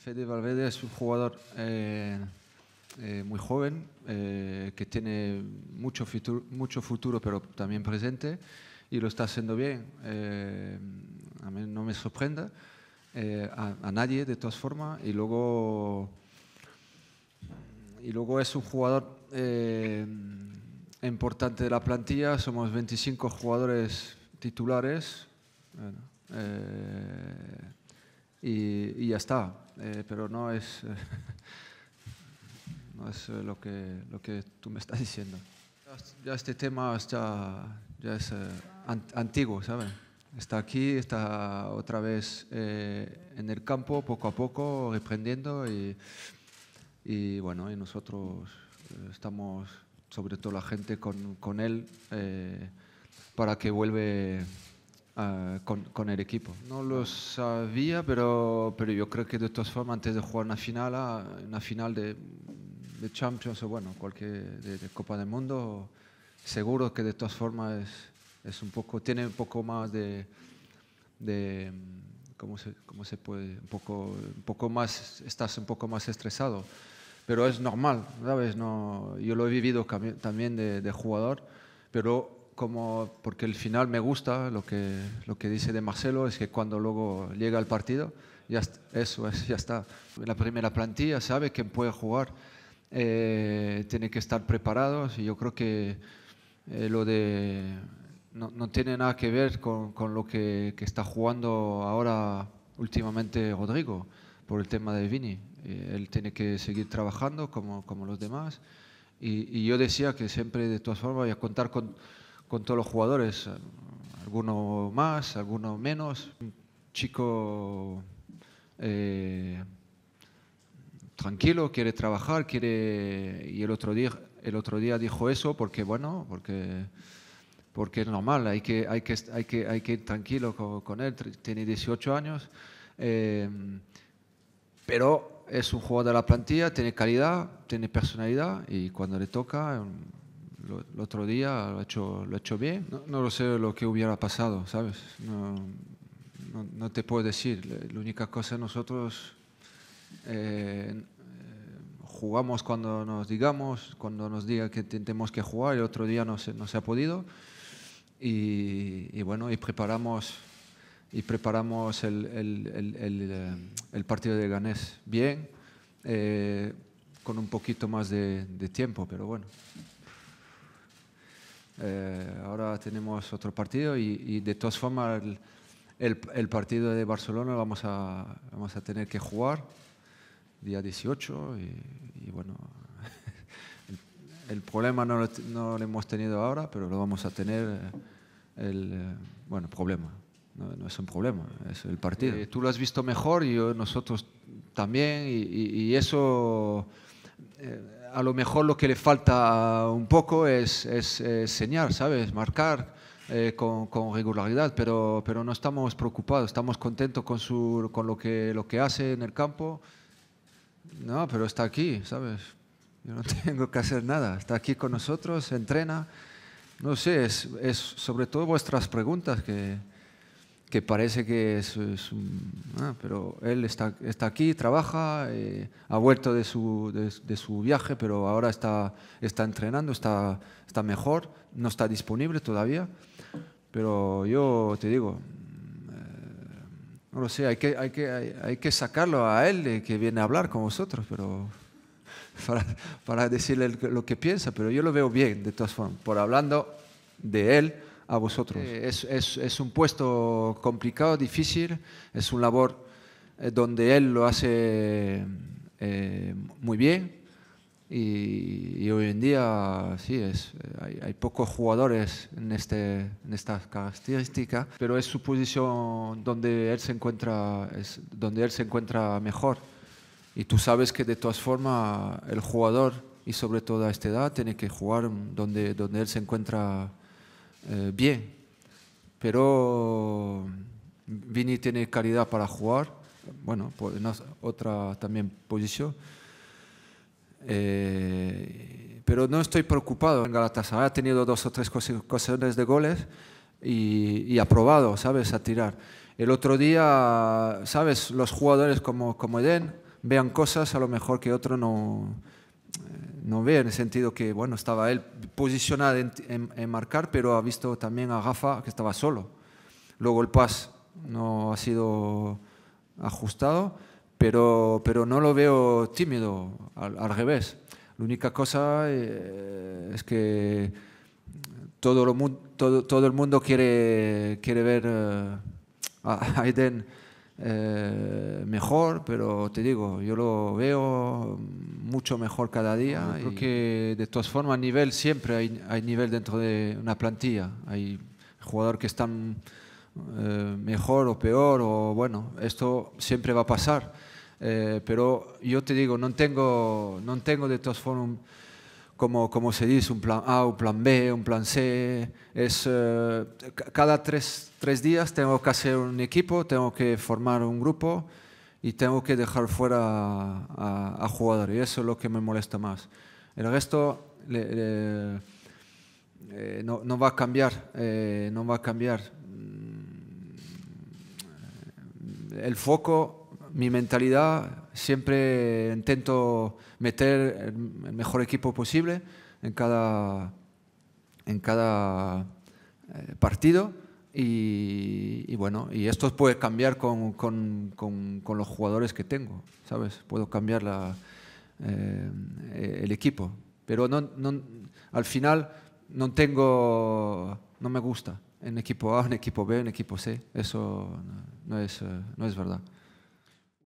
Fede Valverde es un jugador eh, eh, muy joven, eh, que tiene mucho futuro, mucho futuro, pero también presente, y lo está haciendo bien. a mí no me sorprende a, nadie, de todas formas, y luego, y luego es un jugador importante de la plantilla, somos 25 jugadores titulares y, ya está. Eh, pero no es, no es eh, lo, que, lo que tú me estás diciendo. Ya, este tema está, ya es eh, antiguo, ¿sabes? Está aquí, está otra vez en el campo, poco a poco, reprendiendo y, y bueno, y nosotros estamos, sobre todo la gente, con, con él para que vuelve Ah, con, el equipo. No lo sabía, pero, pero yo creo que de todas formas, antes de jugar una final, ah, una final de, Champions o bueno, cualquier de, Copa del Mundo, seguro que de todas formas es, es un poco, tiene un poco más de, ¿cómo se, cómo se puede? Un poco, un poco más, estás un poco más estresado. Pero es normal, ¿sabes? No, yo lo he vivido también de, de jugador, pero como porque el final me gusta, lo que, lo que dice de Marcelo es que cuando luego llega el partido, ya eso es, ya está. La primera plantilla sabe quién puede jugar, eh, tiene que estar preparados y yo creo que eh, lo de no, tiene nada que ver con, con lo que, está jugando ahora últimamente Rodrigo por el tema de Vini. Eh, él tiene que seguir trabajando como, como los demás. Y, y, yo decía que siempre, de todas formas, voy a contar con, con todos los jugadores, alguno más, alguno menos. Un chico eh, tranquilo, quiere trabajar, quiere... Y el otro día, el otro día dijo eso porque, bueno, porque porque es normal, hay que, hay que, hay que, hay que ir tranquilo con, él, tiene 18 años, eh, pero es un jugador de la plantilla, tiene calidad, tiene personalidad y cuando le toca el otro día lo ha hecho, lo hecho bien. No, lo sé lo que hubiera pasado, ¿sabes? No, no, te puedo decir. La única cosa nosotros eh, jugamos cuando nos digamos, cuando nos diga que tenemos que jugar, el otro día no se, no se ha podido. Y, bueno, y preparamos, y preparamos el, el, eh, partido de Ganés bien, eh, con un poquito más de, de tiempo, pero bueno. Eh, ahora tenemos otro partido y, de todas formas el, partido de Barcelona vamos a, vamos a tener que jugar día 18 y, bueno, el, problema no lo, no lo, hemos tenido ahora, pero lo vamos a tener, eh, el, eh, bueno, problema. No, es un problema, es el partido. tú lo has visto mejor y nosotros también y, y eso eh, a lo mejor lo que le falta un poco es, es, eh, ¿sabes? Marcar eh, con, regularidad, pero, pero no estamos preocupados, estamos contentos con, su, con lo, que, lo que hace en el campo. No, pero está aquí, ¿sabes? Yo no tengo que hacer nada, está aquí con nosotros, entrena. No sé, es, es sobre todo vuestras preguntas que, que parece que es, un, ah, pero él está, está aquí, trabaja, eh, ha vuelto de su, de, su, viaje, pero ahora está, está entrenando, está, está mejor, no está disponible todavía. Pero yo te digo, eh, no lo sé, hay que, hay, que, hay, que sacarlo a él de que viene a hablar con vosotros, pero para, para decirle lo que piensa, pero yo lo veo bien de todas formas, por hablando de él vosotros. Eh, es, un puesto complicado, difícil, es un labor eh, donde él lo hace eh, muy bien y, hoy en día sí, es, hay, pocos jugadores en, este, en pero es su posición donde él se encuentra, es donde él se encuentra mejor. Y tú sabes que de todas formas el jugador, y sobre todo a esta edad, tiene que jugar donde, donde él se encuentra eh, bien, pero Vini tiene calidad para jugar, bueno, pues otra también posición. Eh, pero no estoy preocupado en Galatasaray, ha tenido dos o tres ocasiones de goles y, y ha probado, ¿sabes?, a tirar. El otro día, ¿sabes?, los jugadores como, como Eden vean cosas a lo mejor que otro no... Eh, no ve en el sentido que, bueno, estaba él posicionado en, marcar, pero ha visto también a gafa que estaba solo. Luego el pas no ha sido ajustado, pero, pero no lo veo tímido, al, revés. La única cosa eh, es que todo, lo, todo, todo, el mundo quiere, quiere ver eh, a Aiden eh, mejor, pero te digo, yo lo veo mucho mejor cada día. y creo que de todas formas a nivel siempre hay, hay, nivel dentro de una plantilla. Hay jugadores que están eh, mejor o peor o bueno, esto siempre va a pasar. Eh, pero yo te digo, no tengo, no tengo de todas formas, como, como se dice, un plan A, un plan B, un plan C. Es, eh, cada tres, tres días tengo que hacer un equipo, tengo que formar un grupo y tengo que dejar fuera a, a, jugadores. Y eso es lo que me molesta más. El resto eh, no, va a cambiar, eh, no va a cambiar. Mm, el foco, mi mentalidad, siempre intento meter el, mejor equipo posible en cada, en cada eh, partido y, bueno, y esto puede cambiar con, los jugadores que tengo, ¿sabes? Puedo cambiar la, eh, el equipo, pero al final no tengo, no me gusta en equipo A, en equipo B, en equipo C, eso no eh, es verdad.